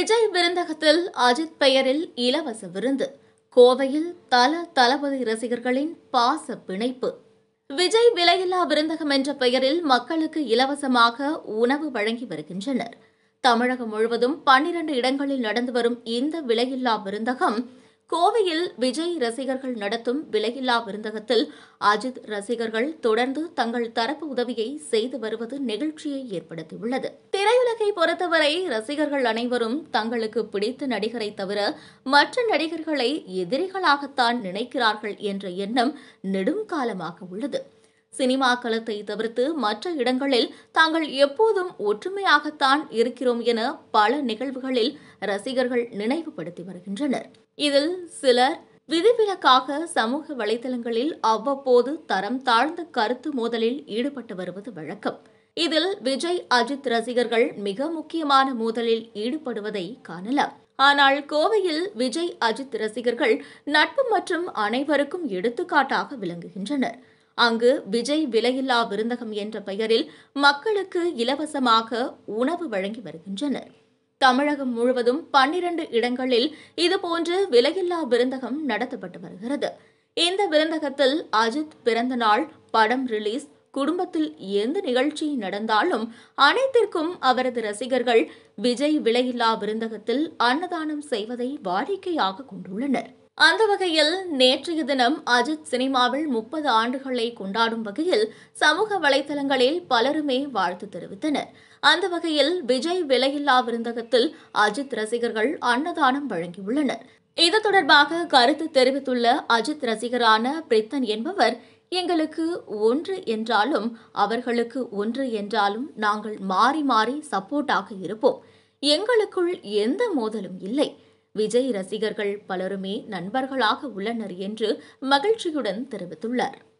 விஜய் விருந்தகத்தில் அஜித் பெயரில் இலவச விருந்து கோவையில் தல தளபதி ரசிகர்களின் பாச பிணைப்பு விஜய் விலையில்லா விருந்தகம் என்ற பெயரில் மக்களுக்கு இலவசமாக உணவு வழங்கி வருகின்றனர் தமிழகம் முழுவதும் பன்னிரண்டு இடங்களில் நடந்து வரும் இந்த விலையில்லா விருந்தகம் கோவையில் விஜய் ரசிகர்கள் நடத்தும் விலையில்லா விருந்தகத்தில் அஜித் ரசிகர்கள் தொடர்ந்து தங்கள் தரப்பு உதவியை செய்து வருவது நெகிழ்ச்சியை ஏற்படுத்தியுள்ளது திரையுலகை பொறுத்தவரை ரசிகர்கள் அனைவரும் தங்களுக்கு பிடித்த நடிகரை தவிர மற்ற நடிகர்களை எதிரிகளாகத்தான் நினைக்கிறார்கள் என்ற எண்ணம் நெடுங்காலமாக உள்ளது சினிமா களத்தை தவிர்த்து மற்ற இடங்களில் தாங்கள் எப்போதும் ஒற்றுமையாகத்தான் இருக்கிறோம் என பல நிகழ்வுகளில் ரசிகர்கள் நினைவுபடுத்தி வருகின்றனர் இதில் சிலர் விதிவிலக்காக சமூக வலைதளங்களில் அவ்வப்போது தரம் தாழ்ந்த கருத்து மோதலில் ஈடுபட்டு வருவது வழக்கம் இதில் விஜய் அஜித் ரசிகர்கள் மிக முக்கியமான மோதலில் ஈடுபடுவதை காணலாம் ஆனால் கோவையில் விஜய் அஜித் ரசிகர்கள் நட்பு மற்றும் அனைவருக்கும் எடுத்துக்காட்டாக விளங்குகின்றனர் அங்கு விஜய் விலையில்லா விருந்தகம் என்ற பெயரில் மக்களுக்கு இலவசமாக உணவு வழங்கி வருகின்றனர் தமிழகம் முழுவதும் பன்னிரண்டு இடங்களில் இதுபோன்று விலையில்லா விருந்தகம் நடத்தப்பட்டு வருகிறது இந்த விருந்தகத்தில் அஜித் பிறந்தநாள் படம் ரிலீஸ் குடும்பத்தில் எந்த நிகழ்ச்சி நடந்தாலும் அனைத்திற்கும் அவரது ரசிகர்கள் விஜய் விலையில்லா விருந்தகத்தில் அன்னதானம் செய்வதை வாடிக்கையாக கொண்டுள்ளனர் அந்த வகையில் நேற்றைய தினம் அஜித் சினிமாவில் முப்பது ஆண்டுகளை கொண்டாடும் வகையில் சமூக வலைதளங்களில் பலருமே வாழ்த்து தெரிவித்தனர் அந்த வகையில் விஜய் விலையில்லா விருந்தகத்தில் அஜித் ரசிகர்கள் அன்னதானம் வழங்கியுள்ளனர் இது தொடர்பாக கருத்து தெரிவித்துள்ள அஜித் ரசிகரான பிரித்தன் என்பவர் எங்களுக்கு ஒன்று என்றாலும் அவர்களுக்கு ஒன்று என்றாலும் நாங்கள் மாறி மாறி சப்போர்ட்டாக இருப்போம் எங்களுக்குள் எந்த மோதலும் இல்லை விஜய் ரசிகர்கள் பலருமே நண்பர்களாக உள்ளனர் என்று மகிழ்ச்சியுடன் தெரிவித்துள்ளார்